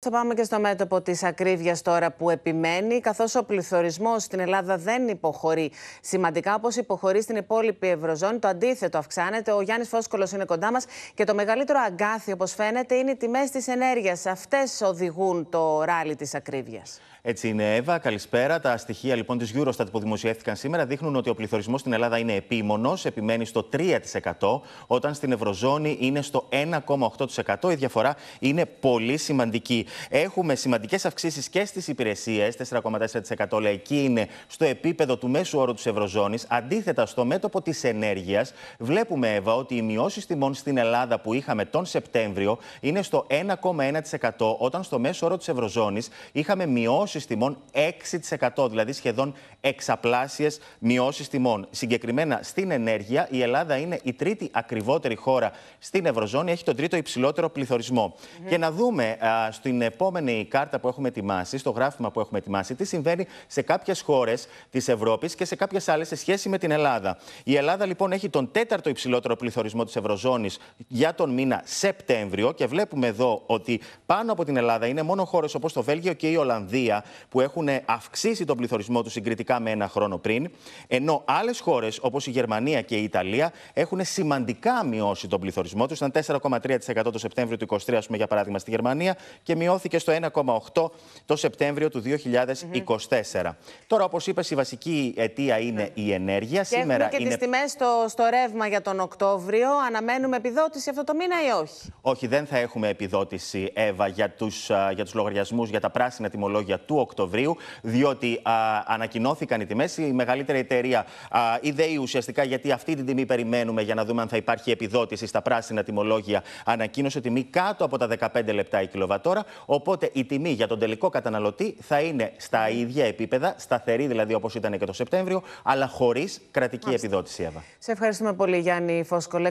Θα πάμε και στο μέτωπο της ακρίβειας τώρα που επιμένει, καθώς ο πληθωρισμός στην Ελλάδα δεν υποχωρεί σημαντικά όπως υποχωρεί στην υπόλοιπη Ευρωζώνη. Το αντίθετο αυξάνεται. Ο Γιάννης Φώσκολος είναι κοντά μας και το μεγαλύτερο αγκάθι, όπως φαίνεται, είναι οι τιμές της ενέργειας. Αυτές οδηγούν το ράλι της ακρίβειας. Έτσι είναι, Εύα. Καλησπέρα. Τα στοιχεία λοιπόν της Eurostat που δημοσιεύτηκαν σήμερα δείχνουν ότι ο πληθωρισμός στην Ελλάδα είναι επίμονος, επιμένει στο 3%, όταν στην Ευρωζώνη είναι στο 1,8%. Η διαφορά είναι πολύ σημαντική. Έχουμε σημαντικές αυξήσεις και στις υπηρεσίες, 4,4% λέει εκεί είναι στο επίπεδο του μέσου όρου της Ευρωζώνης. Αντίθετα, στο μέτωπο της ενέργειας, βλέπουμε, Εύα, ότι οι μειώσεις τιμών στην Ελλάδα που είχαμε τον Σεπτέμβριο είναι στο 1,1%, όταν στο μέσο όρο της Ευρωζώνης είχαμε μειώσεις τιμών 6%, δηλαδή σχεδόν εξαπλάσιες μειώσεις τιμών. Συγκεκριμένα στην ενέργεια, η Ελλάδα είναι η τρίτη ακριβότερη χώρα στην Ευρωζώνη, έχει τον τρίτο υψηλότερο Και να δούμε στην στην επόμενη κάρτα που έχουμε ετοιμάσει, στο γράφημα που έχουμε ετοιμάσει, τι συμβαίνει σε κάποιες χώρες της Ευρώπης και σε κάποιες άλλες σε σχέση με την Ελλάδα. Η Ελλάδα λοιπόν έχει τον τέταρτο υψηλότερο πληθωρισμό της Ευρωζώνης για τον μήνα Σεπτέμβριο και βλέπουμε εδώ ότι πάνω από την Ελλάδα είναι μόνο χώρες όπως το Βέλγιο και η Ολλανδία που έχουν αυξήσει τον πληθωρισμό τους συγκριτικά με ένα χρόνο πριν, ενώ άλλες χώρες όπως η Γερμανία και η Ιταλία έχουν σημαντικά μειώσει τον πληθωρισμό τους. Ήταν 4,3% το Σεπτέμβριο του 2023, ας πούμε, για παράδειγμα, στη Γερμανία και μειώθηκε στο 1,8 το Σεπτέμβριο του 2024. Τώρα, όπως είπες, η βασική αιτία η ενέργεια. Και Σήμερα έχουμε και είναι... τις τιμές στο, στο ρεύμα για τον Οκτώβριο. Αναμένουμε επιδότηση αυτό το μήνα ή όχι. Όχι, δεν θα έχουμε επιδότηση, Εύα, για τους για τους λογαριασμούς για τα πράσινα τιμολόγια του Οκτωβρίου, διότι α, ανακοινώθηκαν οι τιμές. Η μεγαλύτερη εταιρεία, α, η ΔΕΗ ουσιαστικά, γιατί αυτή την τιμή περιμένουμε για να δούμε αν θα υπάρχει επιδότηση στα πράσινα τιμολόγια, ανακοίνωσε τιμή κάτω από τα 15 λεπτά η κιλοβατόρα. Οπότε η τιμή για τον τελικό καταναλωτή θα είναι στα ναι. ίδια επίπεδα, σταθερή δηλαδή όπως ήταν και το Σεπτέμβριο, αλλά χωρίς κρατική επιδότηση, Εύα. Σε ευχαριστούμε πολύ, Γιάννη Φόσκολε.